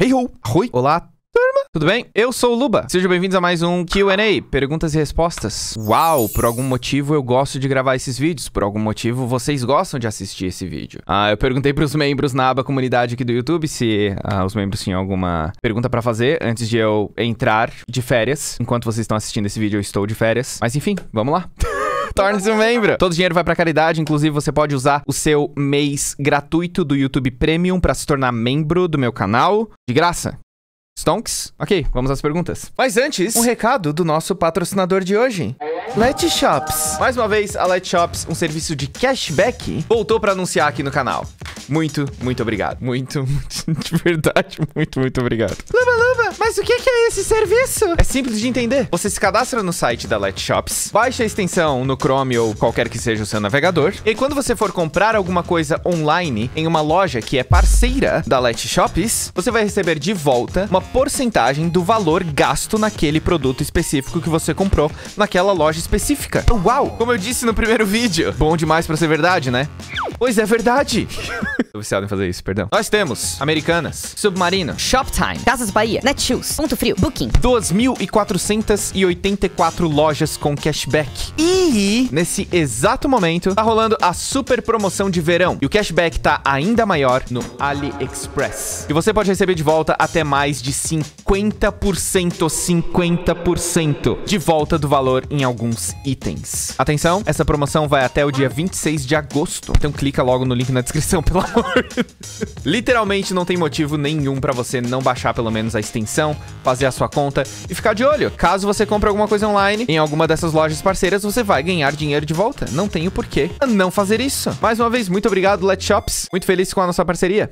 Hey ho! Rui! Olá, turma! Tudo bem? Eu sou o Luba. Sejam bem-vindos a mais um Q&A, perguntas e respostas. Uau, por algum motivo eu gosto de gravar esses vídeos, por algum motivo vocês gostam de assistir esse vídeo. Ah, eu perguntei pros membros na aba comunidade aqui do YouTube se ah, os membros tinham alguma pergunta pra fazer antes de eu entrar de férias. Enquanto vocês estão assistindo esse vídeo, eu estou de férias. Mas enfim, vamos lá. Torne-se um membro. Todo dinheiro vai pra caridade, inclusive você pode usar o seu mês gratuito do YouTube Premium para se tornar membro do meu canal, de graça. Stonks? Ok, vamos às perguntas. Mas antes, um recado do nosso patrocinador de hoje. Let Shops. Mais uma vez, a Let Shops, um serviço de cashback, voltou para anunciar aqui no canal. Muito, muito obrigado. Muito, muito, de verdade, muito, muito obrigado. Lava, lava. Mas o que é esse serviço? É simples de entender. Você se cadastra no site da Let Shops, baixa a extensão no Chrome ou qualquer que seja o seu navegador, e quando você for comprar alguma coisa online em uma loja que é parceira da Let Shops, você vai receber de volta uma porcentagem do valor gasto naquele produto específico que você comprou naquela loja específica. Uau! Como eu disse no primeiro vídeo. Bom demais para ser verdade, né? Pois é verdade. Tô viciado em fazer isso, perdão. Nós temos Americanas, Submarino, Shoptime, Casas Bahia, Net Shoes, Ponto Frio, Booking. 2.484 lojas com cashback. E nesse exato momento tá rolando a super promoção de verão. E o cashback tá ainda maior no AliExpress. E você pode receber de volta até mais de 50%, 50% de volta do valor em alguns itens. Atenção, essa promoção vai até o dia 26 de agosto. Então clica logo no link na descrição, pelo amor. Literalmente não tem motivo nenhum para você não baixar pelo menos a extensão descrição, fazer a sua conta e ficar de olho. Caso você compre alguma coisa online em alguma dessas lojas parceiras, você vai ganhar dinheiro de volta. Não tenho porquê não fazer isso. Mais uma vez, muito obrigado, Let Shops. Muito feliz com a nossa parceria.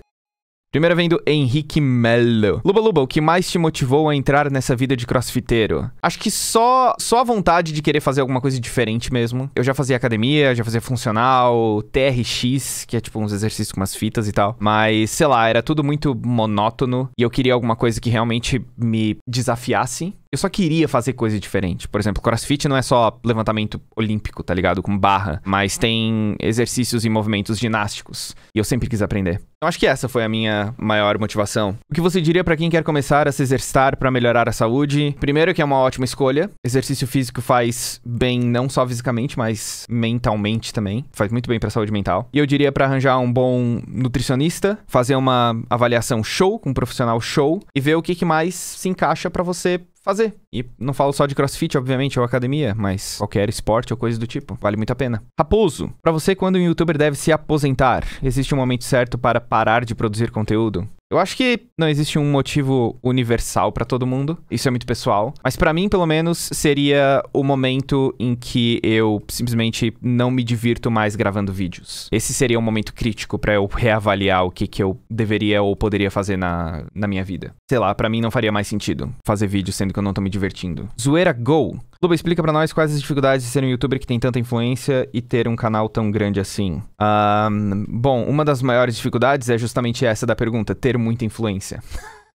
Primeiro vem do Henrique Mello, Luba Luba, o que mais te motivou a entrar nessa vida de crossfiteiro? Acho que só, só a vontade de querer fazer alguma coisa diferente mesmo. Eu já fazia academia, já fazia funcional, TRX, que é tipo uns exercícios com umas fitas e tal. Mas, sei lá, era tudo muito monótono e eu queria alguma coisa que realmente me desafiasse eu só queria fazer coisa diferente. Por exemplo, crossfit não é só levantamento olímpico, tá ligado? Com barra, mas tem exercícios e movimentos ginásticos. E eu sempre quis aprender. Eu acho que essa foi a minha maior motivação. O que você diria para quem quer começar a se exercitar para melhorar a saúde? Primeiro que é uma ótima escolha. Exercício físico faz bem não só fisicamente, mas mentalmente também. Faz muito bem para a saúde mental. E eu diria para arranjar um bom nutricionista, fazer uma avaliação show com um profissional show e ver o que, que mais se encaixa para você fazer. E não falo só de crossfit, obviamente, ou academia, mas qualquer esporte ou coisa do tipo. Vale muito a pena. Raposo, para você, quando um youtuber deve se aposentar, existe um momento certo para parar de produzir conteúdo? Eu acho que não existe um motivo universal para todo mundo. Isso é muito pessoal. Mas para mim, pelo menos, seria o momento em que eu simplesmente não me divirto mais gravando vídeos. Esse seria um momento crítico para eu reavaliar o que, que eu deveria ou poderia fazer na, na minha vida. Sei lá, para mim não faria mais sentido fazer vídeo sendo que eu não tô me divertindo divertindo. Zoeira Go. Luba, explica para nós quais as dificuldades de ser um youtuber que tem tanta influência e ter um canal tão grande assim. Um, bom, uma das maiores dificuldades é justamente essa da pergunta, ter muita influência.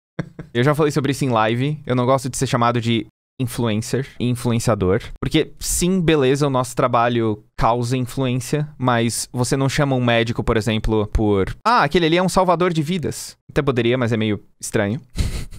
eu já falei sobre isso em live, eu não gosto de ser chamado de influencer e influenciador. Porque, sim, beleza, o nosso trabalho causa influência, mas você não chama um médico, por exemplo, por. Ah, aquele ali é um salvador de vidas. Até poderia, mas é meio estranho.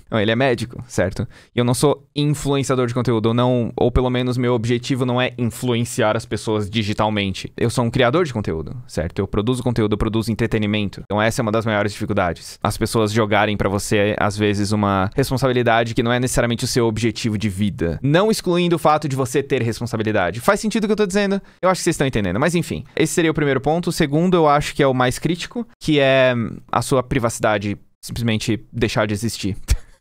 Não, ele é médico, certo? E eu não sou influenciador de conteúdo, não, ou pelo menos meu objetivo não é influenciar as pessoas digitalmente. Eu sou um criador de conteúdo, certo? Eu produzo conteúdo, eu produzo entretenimento. Então essa é uma das maiores dificuldades. As pessoas jogarem para você às vezes uma responsabilidade que não é necessariamente o seu objetivo de vida, não excluindo o fato de você ter responsabilidade. Faz sentido o que eu tô dizendo? Eu acho que vocês estão entendendo, mas enfim. Esse seria o primeiro ponto. O segundo, eu acho que é o mais crítico, que é a sua privacidade simplesmente deixar de existir.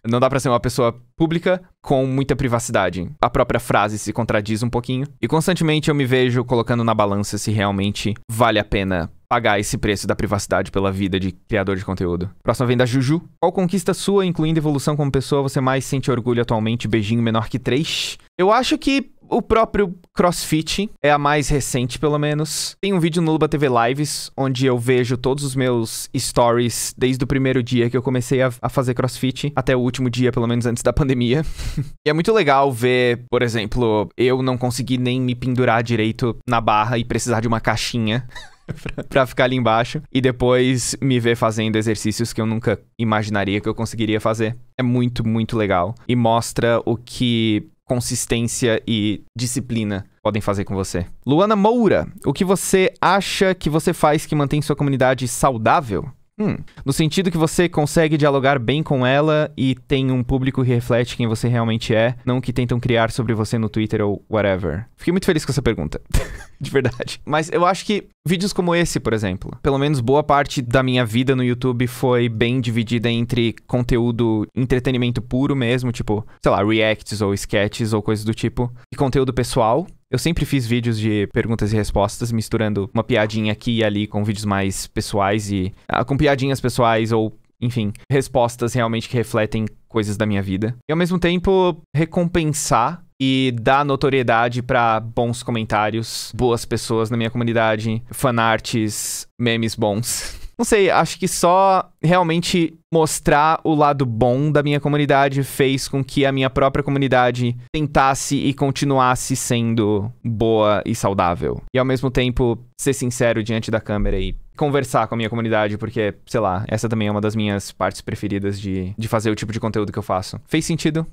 Não dá para ser uma pessoa pública com muita privacidade. A própria frase se contradiz um pouquinho. E constantemente eu me vejo colocando na balança se realmente vale a pena pagar esse preço da privacidade pela vida de criador de conteúdo. Próxima vem da Juju. Qual conquista sua, incluindo evolução como pessoa, você mais sente orgulho atualmente? Beijinho menor que três. Eu acho que o próprio CrossFit é a mais recente, pelo menos. Tem um vídeo no Luba TV Lives, onde eu vejo todos os meus stories desde o primeiro dia que eu comecei a, a fazer CrossFit, até o último dia, pelo menos antes da pandemia. e é muito legal ver, por exemplo, eu não conseguir nem me pendurar direito na barra e precisar de uma caixinha. pra ficar ali embaixo e depois me ver fazendo exercícios que eu nunca imaginaria que eu conseguiria fazer. É muito, muito legal e mostra o que consistência e disciplina podem fazer com você. Luana Moura, o que você acha que você faz que mantém sua comunidade saudável? Hum. No sentido que você consegue dialogar bem com ela e tem um público que reflete quem você realmente é, não que tentam criar sobre você no Twitter ou whatever. Fiquei muito feliz com essa pergunta. de verdade. Mas eu acho que vídeos como esse, por exemplo, pelo menos boa parte da minha vida no YouTube foi bem dividida entre conteúdo entretenimento puro mesmo, tipo, sei lá, reacts ou sketches ou coisas do tipo, e conteúdo pessoal. Eu sempre fiz vídeos de perguntas e respostas, misturando uma piadinha aqui e ali com vídeos mais pessoais e. Ah, com piadinhas pessoais ou, enfim, respostas realmente que refletem coisas da minha vida. E ao mesmo tempo, recompensar e dar notoriedade para bons comentários, boas pessoas na minha comunidade, fanarts, memes bons. Não sei, acho que só realmente mostrar o lado bom da minha comunidade fez com que a minha própria comunidade tentasse e continuasse sendo boa e saudável. E ao mesmo tempo ser sincero diante da câmera e conversar com a minha comunidade, porque, sei lá, essa também é uma das minhas partes preferidas de, de fazer o tipo de conteúdo que eu faço. Fez sentido?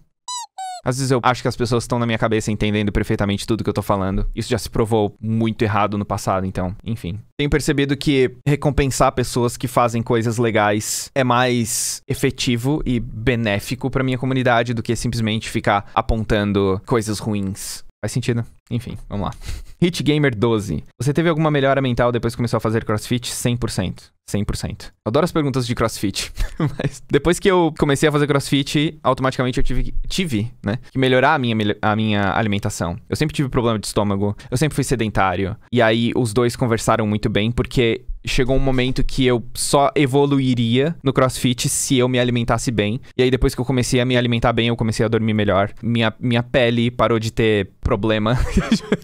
Às vezes eu acho que as pessoas estão na minha cabeça entendendo perfeitamente tudo que eu tô falando. Isso já se provou muito errado no passado, então, enfim. Tenho percebido que recompensar pessoas que fazem coisas legais é mais efetivo e benéfico para minha comunidade do que simplesmente ficar apontando coisas ruins Faz sentido. Enfim, vamos lá. Hit Gamer 12. Você teve alguma melhora mental depois que começou a fazer crossfit? 100%. 100%. Adoro as perguntas de crossfit. Mas depois que eu comecei a fazer crossfit, automaticamente eu tive, tive né, que melhorar a minha, a minha alimentação. Eu sempre tive problema de estômago, eu sempre fui sedentário. E aí os dois conversaram muito bem, porque chegou um momento que eu só evoluiria no crossfit se eu me alimentasse bem. E aí, depois que eu comecei a me alimentar bem, eu comecei a dormir melhor. Minha, minha pele parou de ter problema.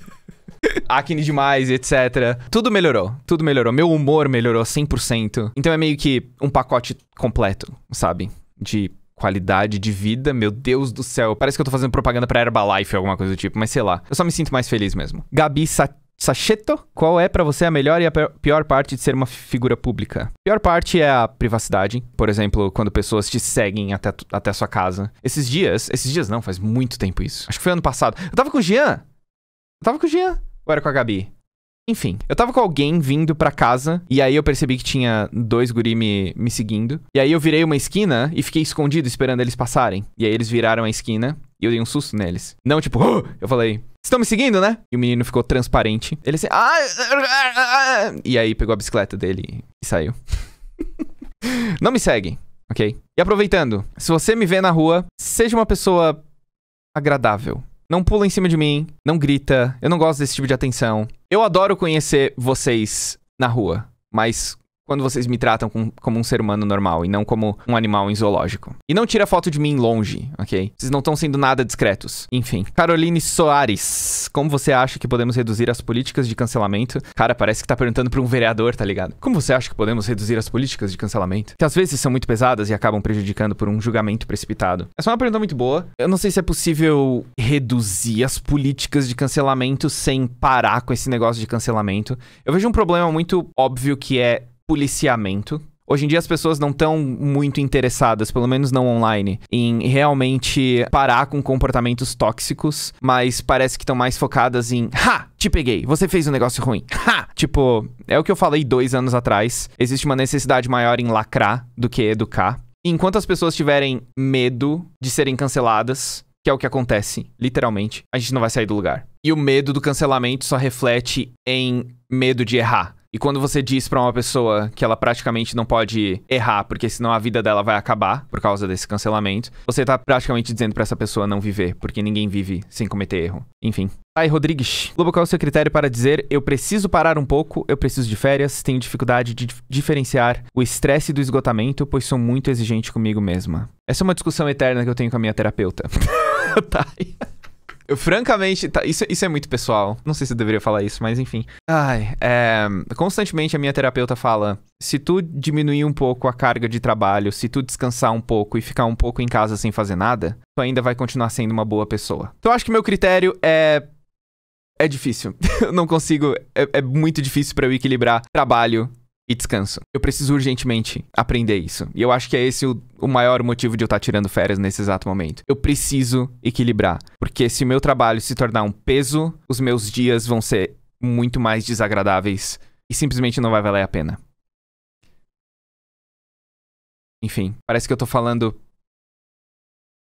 acne demais, etc. Tudo melhorou, tudo melhorou. Meu humor melhorou 100%. Então é meio que um pacote completo, sabe? De qualidade de vida, meu Deus do céu. Parece que eu tô fazendo propaganda pra Herbalife ou alguma coisa do tipo, mas sei lá. Eu só me sinto mais feliz mesmo. Gabi Sat Sacheto, qual é para você a melhor e a pior parte de ser uma figura pública? A pior parte é a privacidade, por exemplo, quando pessoas te seguem até, até sua casa. Esses dias, esses dias não, faz muito tempo isso. Acho que foi ano passado. Eu tava com o Jean. Eu tava com o Jean. Ou era com a Gabi? Enfim, eu tava com alguém vindo pra casa, e aí eu percebi que tinha dois guri me, me seguindo. E aí eu virei uma esquina e fiquei escondido esperando eles passarem. E aí eles viraram a esquina, e eu dei um susto neles. Não, tipo, oh! eu falei, estão me seguindo, né? E o menino ficou transparente. Ele assim, ah, E aí pegou a bicicleta dele e saiu. Não me segue, ok? E aproveitando, se você me vê na rua, seja uma pessoa agradável. Não pula em cima de mim, não grita, eu não gosto desse tipo de atenção. Eu adoro conhecer vocês na rua, mas quando vocês me tratam com, como um ser humano normal e não como um animal em zoológico. E não tira foto de mim longe, ok? Vocês não estão sendo nada discretos. Enfim. Caroline Soares, como você acha que podemos reduzir as políticas de cancelamento? Cara, parece que tá perguntando pra um vereador, tá ligado? Como você acha que podemos reduzir as políticas de cancelamento? Que às vezes são muito pesadas e acabam prejudicando por um julgamento precipitado. Essa é uma pergunta muito boa. Eu não sei se é possível reduzir as políticas de cancelamento sem parar com esse negócio de cancelamento. Eu vejo um problema muito óbvio que é policiamento. Hoje em dia as pessoas não estão muito interessadas, pelo menos não online, em realmente parar com comportamentos tóxicos, mas parece que estão mais focadas em ha! Te peguei, você fez um negócio ruim. Ha! Tipo, é o que eu falei dois anos atrás. Existe uma necessidade maior em lacrar do que educar. enquanto as pessoas tiverem medo de serem canceladas, que é o que acontece, literalmente, a gente não vai sair do lugar. E o medo do cancelamento só reflete em medo de errar. E quando você diz para uma pessoa que ela praticamente não pode errar, porque senão a vida dela vai acabar por causa desse cancelamento, você tá praticamente dizendo para essa pessoa não viver, porque ninguém vive sem cometer erro. Enfim. Ai, Rodrigues, Lobo, qual é o seu critério para dizer eu preciso parar um pouco, eu preciso de férias, tenho dificuldade de diferenciar o estresse do esgotamento, pois sou muito exigente comigo mesma? Essa é uma discussão eterna que eu tenho com a minha terapeuta. Tá. Eu, francamente, tá, isso, isso é muito pessoal. Não sei se eu deveria falar isso, mas enfim. Ai, é, constantemente a minha terapeuta fala: se tu diminuir um pouco a carga de trabalho, se tu descansar um pouco e ficar um pouco em casa sem fazer nada, tu ainda vai continuar sendo uma boa pessoa. Então eu acho que meu critério é é difícil. eu não consigo. É, é muito difícil para eu equilibrar trabalho, e descanso. Eu preciso urgentemente aprender isso. E eu acho que é esse o, o maior motivo de eu estar tá tirando férias nesse exato momento. Eu preciso equilibrar. Porque se o meu trabalho se tornar um peso, os meus dias vão ser muito mais desagradáveis e simplesmente não vai valer a pena. Enfim, parece que eu tô falando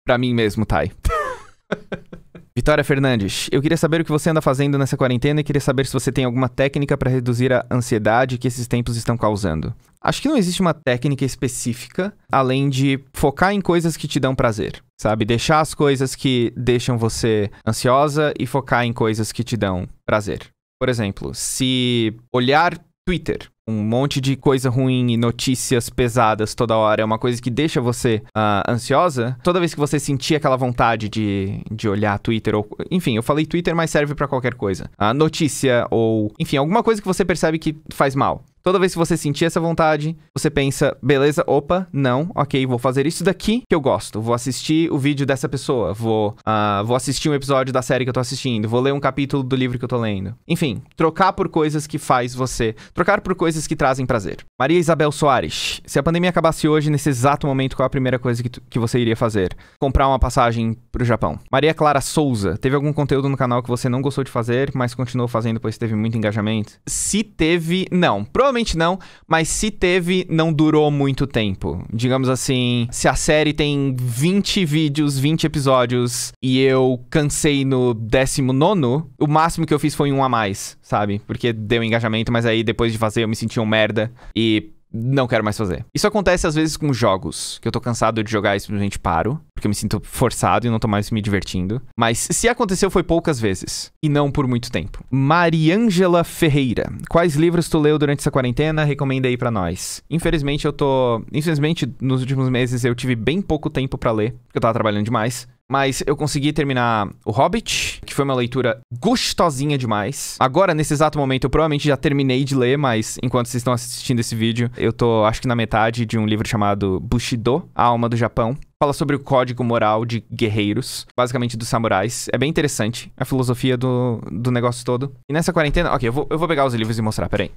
pra mim mesmo, Tai. Vitória Fernandes, eu queria saber o que você anda fazendo nessa quarentena e queria saber se você tem alguma técnica para reduzir a ansiedade que esses tempos estão causando. Acho que não existe uma técnica específica, além de focar em coisas que te dão prazer, sabe? Deixar as coisas que deixam você ansiosa e focar em coisas que te dão prazer. Por exemplo, se olhar Twitter um monte de coisa ruim e notícias pesadas toda hora é uma coisa que deixa você uh, ansiosa, toda vez que você sentir aquela vontade de, de olhar Twitter ou. Enfim, eu falei Twitter, mas serve para qualquer coisa. A uh, notícia ou. Enfim, alguma coisa que você percebe que faz mal. Toda vez que você sentir essa vontade, você pensa, beleza, opa, não, ok, vou fazer isso daqui que eu gosto. Vou assistir o vídeo dessa pessoa, vou, uh, vou assistir um episódio da série que eu tô assistindo, vou ler um capítulo do livro que eu tô lendo. Enfim, trocar por coisas que faz você. Trocar por coisas que trazem prazer. Maria Isabel Soares, se a pandemia acabasse hoje, nesse exato momento, qual a primeira coisa que, tu, que você iria fazer? Comprar uma passagem pro Japão. Maria Clara Souza, teve algum conteúdo no canal que você não gostou de fazer, mas continuou fazendo, pois teve muito engajamento? Se teve, não. Provavelmente não, mas se teve, não durou muito tempo. Digamos assim, se a série tem 20 vídeos, 20 episódios e eu cansei no 19, o máximo que eu fiz foi um a mais, sabe? Porque deu engajamento, mas aí depois de fazer eu me senti um merda e não quero mais fazer. Isso acontece às vezes com jogos, que eu tô cansado de jogar e simplesmente paro, porque eu me sinto forçado e não tô mais me divertindo. Mas se aconteceu foi poucas vezes, e não por muito tempo. Mariângela Ferreira, quais livros tu leu durante essa quarentena? Recomenda aí para nós. Infelizmente eu tô, infelizmente nos últimos meses eu tive bem pouco tempo para ler, porque eu tava trabalhando demais. Mas eu consegui terminar O Hobbit, que foi uma leitura gostosinha demais. Agora, nesse exato momento, eu provavelmente já terminei de ler, mas enquanto vocês estão assistindo esse vídeo, eu tô acho que na metade de um livro chamado Bushido, A Alma do Japão. Fala sobre o código moral de guerreiros, basicamente dos samurais. É bem interessante a filosofia do, do negócio todo. E nessa quarentena. Ok, eu vou, eu vou pegar os livros e mostrar, peraí.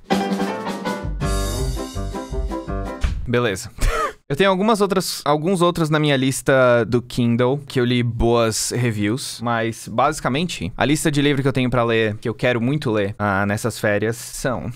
Beleza. Eu tenho algumas outras, alguns outros na minha lista do Kindle que eu li boas reviews, mas basicamente a lista de livro que eu tenho para ler, que eu quero muito ler ah, nessas férias, são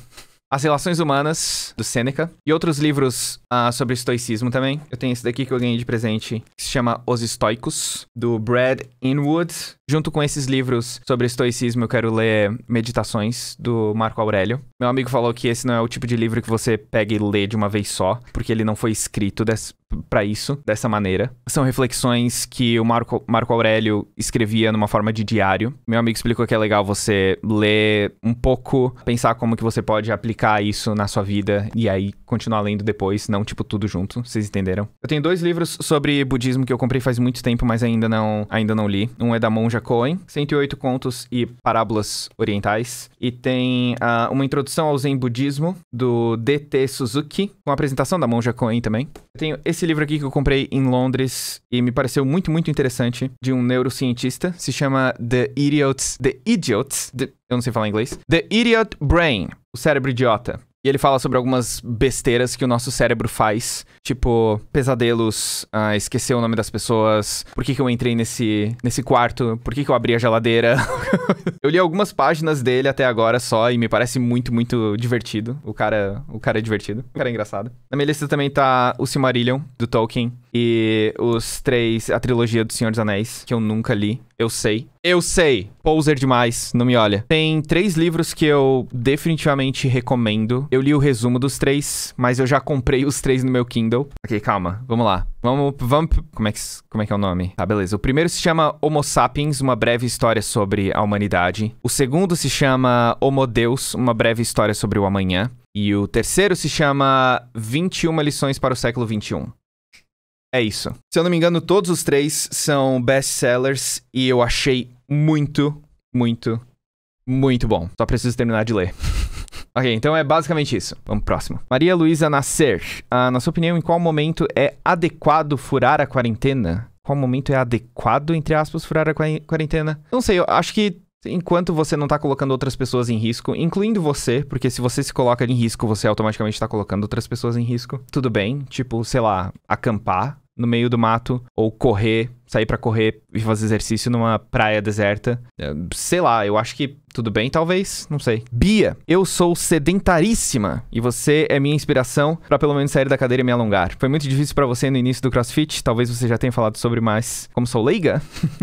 as Relações Humanas, do Sêneca, e outros livros uh, sobre estoicismo também. Eu tenho esse daqui que eu ganhei de presente, que se chama Os Estoicos, do Brad Inwood. Junto com esses livros sobre estoicismo, eu quero ler Meditações, do Marco Aurélio. Meu amigo falou que esse não é o tipo de livro que você pega e lê de uma vez só, porque ele não foi escrito des para isso, dessa maneira. São reflexões que o Marco, Marco Aurélio escrevia numa forma de diário. Meu amigo explicou que é legal você ler um pouco, pensar como que você pode aplicar aplicar isso na sua vida e aí continuar lendo depois, não tipo tudo junto, vocês entenderam? Eu tenho dois livros sobre budismo que eu comprei faz muito tempo, mas ainda não, ainda não li. Um é da Monja Cohen, 108 contos e parábolas orientais, e tem uh, uma introdução ao Zen budismo do DT Suzuki, com a apresentação da Monja Cohen também. Eu tenho esse livro aqui que eu comprei em Londres e me pareceu muito, muito interessante, de um neurocientista, se chama The Idiots, The Idiots, The eu não sei falar inglês. The Idiot Brain, o cérebro idiota. E ele fala sobre algumas besteiras que o nosso cérebro faz, tipo pesadelos, ah, esquecer o nome das pessoas, por que, que eu entrei nesse, nesse quarto, por que, que eu abri a geladeira. eu li algumas páginas dele até agora só e me parece muito, muito divertido. O cara, o cara é divertido, o cara é engraçado. Na minha lista também tá o Silmarillion, do Tolkien, e os três, a trilogia do Senhor dos Anéis, que eu nunca li. Eu sei. Eu sei. Poser demais, não me olha. Tem três livros que eu definitivamente recomendo. Eu li o resumo dos três, mas eu já comprei os três no meu Kindle. Ok, calma. Vamos lá. Vamos, vamos... Como é, que, como é que é o nome? Tá, beleza. O primeiro se chama Homo Sapiens, uma breve história sobre a humanidade. O segundo se chama Homo Deus, uma breve história sobre o amanhã. E o terceiro se chama 21 lições para o século 21. É isso. Se eu não me engano, todos os três são best-sellers e eu achei muito, muito, muito bom. Só preciso terminar de ler. ok, então é basicamente isso. Vamos pro próximo. Maria Luísa Nascer. Ah, na sua opinião, em qual momento é adequado furar a quarentena? Qual momento é adequado, entre aspas, furar a quarentena? Não sei, eu acho que enquanto você não tá colocando outras pessoas em risco, incluindo você, porque se você se coloca em risco, você automaticamente tá colocando outras pessoas em risco. Tudo bem, tipo, sei lá, acampar no meio do mato ou correr sair para correr e fazer exercício numa praia deserta. É, sei lá, eu acho que tudo bem, talvez, não sei. Bia, eu sou sedentaríssima e você é minha inspiração para pelo menos sair da cadeira e me alongar. Foi muito difícil para você no início do CrossFit, talvez você já tenha falado sobre, mas como sou leiga,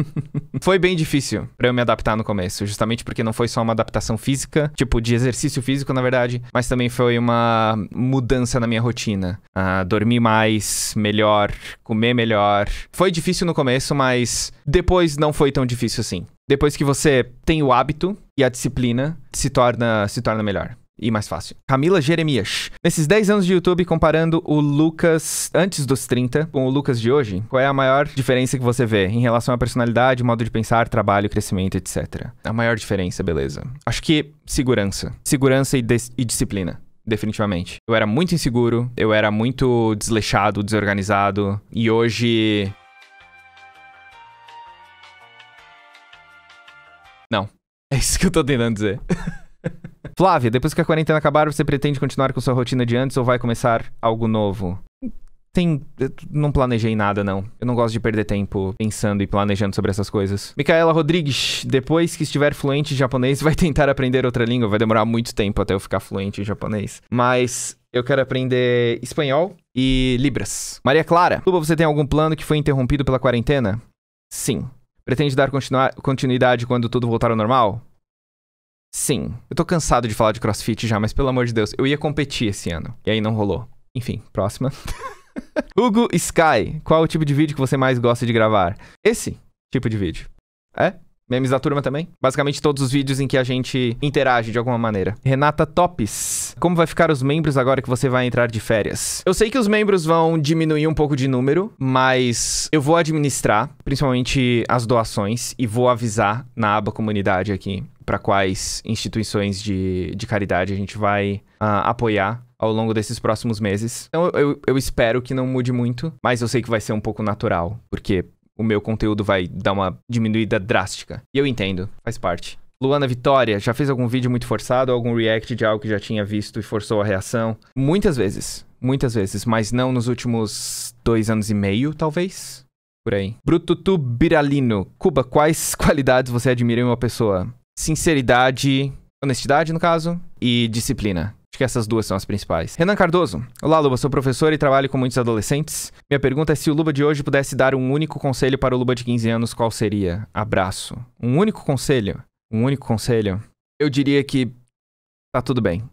foi bem difícil para eu me adaptar no começo, justamente porque não foi só uma adaptação física, tipo de exercício físico, na verdade, mas também foi uma mudança na minha rotina. Ah, dormir mais, melhor, comer melhor. Foi difícil no começo começo, mas depois não foi tão difícil assim. Depois que você tem o hábito e a disciplina, se torna, se torna melhor e mais fácil. Camila Jeremias. Nesses 10 anos de YouTube, comparando o Lucas antes dos 30 com o Lucas de hoje, qual é a maior diferença que você vê em relação à personalidade, modo de pensar, trabalho, crescimento, etc? A maior diferença, beleza. Acho que segurança. Segurança e, e disciplina definitivamente. Eu era muito inseguro, eu era muito desleixado, desorganizado, e hoje É isso que eu tô tentando dizer. Flávia, depois que a quarentena acabar, você pretende continuar com sua rotina de antes ou vai começar algo novo? Tem. Não planejei nada, não. Eu não gosto de perder tempo pensando e planejando sobre essas coisas. Micaela Rodrigues, depois que estiver fluente em japonês, vai tentar aprender outra língua. Vai demorar muito tempo até eu ficar fluente em japonês. Mas eu quero aprender espanhol e Libras. Maria Clara, Luba, você tem algum plano que foi interrompido pela quarentena? Sim. Pretende dar continuidade quando tudo voltar ao normal? Sim. Eu tô cansado de falar de crossfit já, mas pelo amor de Deus, eu ia competir esse ano. E aí não rolou. Enfim, próxima. Hugo Sky, qual o tipo de vídeo que você mais gosta de gravar? Esse tipo de vídeo. É? Memes da turma também. Basicamente todos os vídeos em que a gente interage de alguma maneira. Renata Topes. Como vai ficar os membros agora que você vai entrar de férias? Eu sei que os membros vão diminuir um pouco de número, mas eu vou administrar, principalmente as doações, e vou avisar na aba comunidade aqui para quais instituições de, de caridade a gente vai uh, apoiar ao longo desses próximos meses. Então eu, eu espero que não mude muito, mas eu sei que vai ser um pouco natural, porque o meu conteúdo vai dar uma diminuída drástica. E eu entendo, faz parte. Luana Vitória, já fez algum vídeo muito forçado, algum react de algo que já tinha visto e forçou a reação? Muitas vezes, muitas vezes, mas não nos últimos dois anos e meio, talvez? Por aí. Brututu Biralino, Cuba, quais qualidades você admira em uma pessoa? Sinceridade, honestidade no caso, e disciplina que essas duas são as principais. Renan Cardoso. Olá, Luba. Sou professor e trabalho com muitos adolescentes. Minha pergunta é se o Luba de hoje pudesse dar um único conselho para o Luba de 15 anos, qual seria? Abraço. Um único conselho? Um único conselho? Eu diria que tá tudo bem.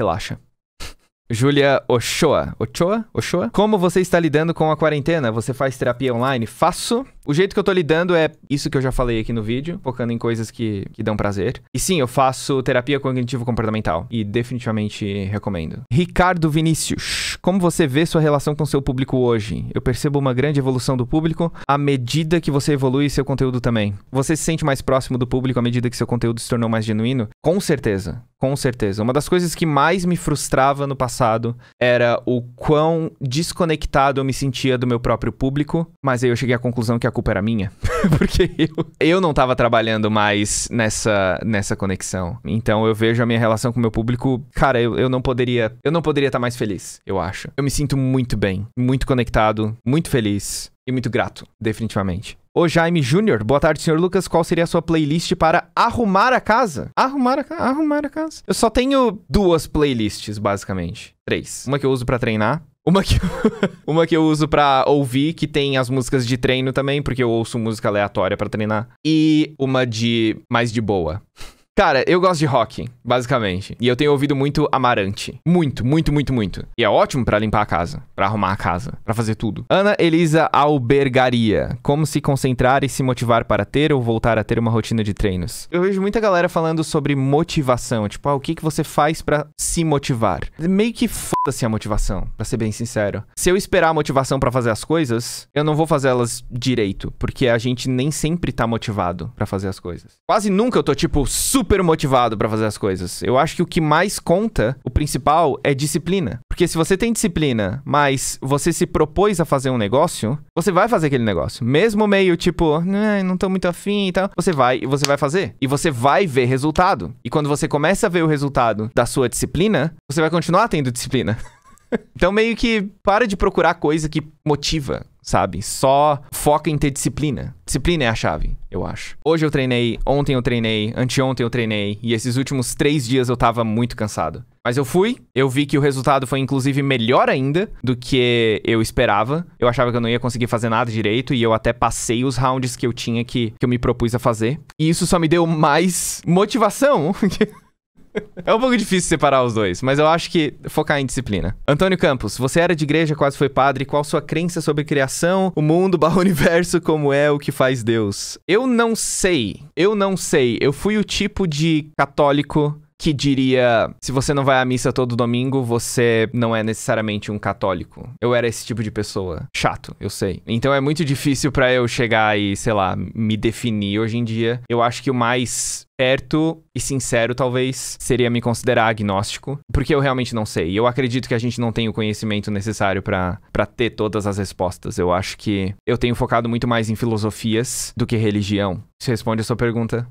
Relaxa. Julia Ochoa. Ochoa? Ochoa? Como você está lidando com a quarentena? Você faz terapia online? Faço. O jeito que eu tô lidando é isso que eu já falei aqui no vídeo, focando em coisas que, que dão prazer. E sim, eu faço terapia cognitivo-comportamental e definitivamente recomendo. Ricardo Vinícius, como você vê sua relação com seu público hoje? Eu percebo uma grande evolução do público à medida que você evolui seu conteúdo também. Você se sente mais próximo do público à medida que seu conteúdo se tornou mais genuíno? Com certeza, com certeza. Uma das coisas que mais me frustrava no passado era o quão desconectado eu me sentia do meu próprio público, mas aí eu cheguei à conclusão que a culpa era minha, porque eu, eu não estava trabalhando mais nessa, nessa conexão. Então eu vejo a minha relação com o meu público, cara, eu, eu não poderia, eu não poderia estar tá mais feliz, eu acho. Eu me sinto muito bem, muito conectado, muito feliz e muito grato, definitivamente. O Jaime Júnior, boa tarde, senhor Lucas. Qual seria a sua playlist para arrumar a casa? Arrumar a, casa? arrumar a casa. Eu só tenho duas playlists, basicamente. Três. Uma que eu uso para treinar, uma que, eu, uma que eu uso pra ouvir, que tem as músicas de treino também, porque eu ouço música aleatória para treinar. E uma de mais de boa. Cara, eu gosto de rock, basicamente. E eu tenho ouvido muito Amarante. Muito, muito, muito, muito. E é ótimo para limpar a casa, para arrumar a casa, para fazer tudo. Ana Elisa Albergaria. Como se concentrar e se motivar para ter ou voltar a ter uma rotina de treinos? Eu vejo muita galera falando sobre motivação, tipo, ah, o que que você faz para se motivar? Meio que foda-se a motivação, para ser bem sincero. Se eu esperar a motivação para fazer as coisas, eu não vou fazer elas direito, porque a gente nem sempre tá motivado para fazer as coisas. Quase nunca eu tô tipo super super motivado para fazer as coisas. Eu acho que o que mais conta, o principal, é disciplina. Porque se você tem disciplina, mas você se propôs a fazer um negócio, você vai fazer aquele negócio. Mesmo meio tipo, nah, não tô muito afim e tal. Você vai e você vai fazer. E você vai ver resultado. E quando você começa a ver o resultado da sua disciplina, você vai continuar tendo disciplina. Então meio que para de procurar coisa que motiva sabe? Só foca em ter disciplina. Disciplina é a chave, eu acho. Hoje eu treinei, ontem eu treinei, anteontem eu treinei, e esses últimos três dias eu tava muito cansado. Mas eu fui, eu vi que o resultado foi inclusive melhor ainda do que eu esperava. Eu achava que eu não ia conseguir fazer nada direito e eu até passei os rounds que eu tinha que, que eu me propus a fazer. E isso só me deu mais motivação. É um pouco difícil separar os dois, mas eu acho que focar em disciplina. Antônio Campos, você era de igreja, quase foi padre. Qual sua crença sobre criação, o mundo, barra universo, como é o que faz Deus? Eu não sei. Eu não sei. Eu fui o tipo de católico que diria: se você não vai à missa todo domingo, você não é necessariamente um católico. Eu era esse tipo de pessoa. Chato, eu sei. Então é muito difícil para eu chegar e, sei lá, me definir hoje em dia. Eu acho que o mais perto e sincero, talvez, seria me considerar agnóstico, porque eu realmente não sei. Eu acredito que a gente não tem o conhecimento necessário para ter todas as respostas. Eu acho que eu tenho focado muito mais em filosofias do que religião. Isso responde a sua pergunta?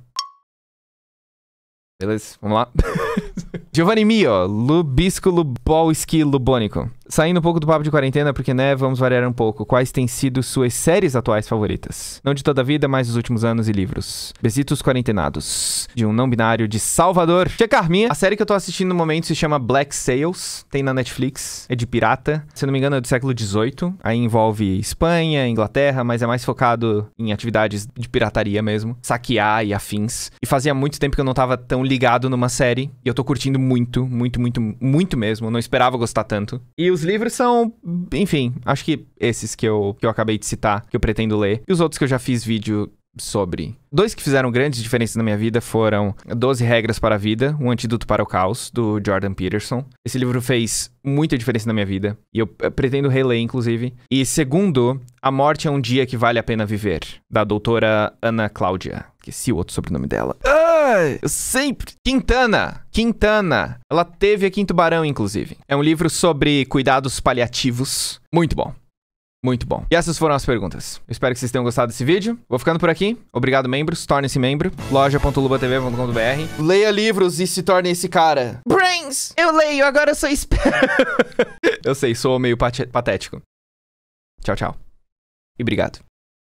Beleza, vamos lá. Giovanni Mio, Lubisco Lubolski Lubônico. Saindo um pouco do papo de quarentena, porque, né, vamos variar um pouco. Quais têm sido suas séries atuais favoritas? Não de toda a vida, mas dos últimos anos e livros. Besitos Quarentenados, de um não binário de Salvador. Tia Carminha, a série que eu tô assistindo no momento se chama Black Sails, tem na Netflix, é de pirata. Se não me engano, é do século XVIII. Aí envolve Espanha, Inglaterra, mas é mais focado em atividades de pirataria mesmo. Saquear e afins. E fazia muito tempo que eu não tava tão ligado numa série, e eu tô curtindo muito muito, muito, muito, muito mesmo. Não esperava gostar tanto. E os livros são, enfim, acho que esses que eu, que eu acabei de citar, que eu pretendo ler. E os outros que eu já fiz vídeo sobre. Dois que fizeram grandes diferenças na minha vida foram 12 Regras para a Vida, Um Antídoto para o Caos, do Jordan Peterson. Esse livro fez muita diferença na minha vida, e eu eh, pretendo reler, inclusive. E segundo, A Morte é um Dia que Vale a Pena Viver, da doutora Ana Cláudia esqueci o outro sobrenome dela. eu sempre. Quintana. Quintana. Ela teve aqui em Tubarão, inclusive. É um livro sobre cuidados paliativos. Muito bom. Muito bom. E essas foram as perguntas. Eu espero que vocês tenham gostado desse vídeo. Vou ficando por aqui. Obrigado, membros. Torne-se membro. loja.lubatv.com.br Leia livros e se torne esse cara. Brains! Eu leio, agora eu sou esperto. eu sei, sou meio patético. Tchau, tchau. E obrigado.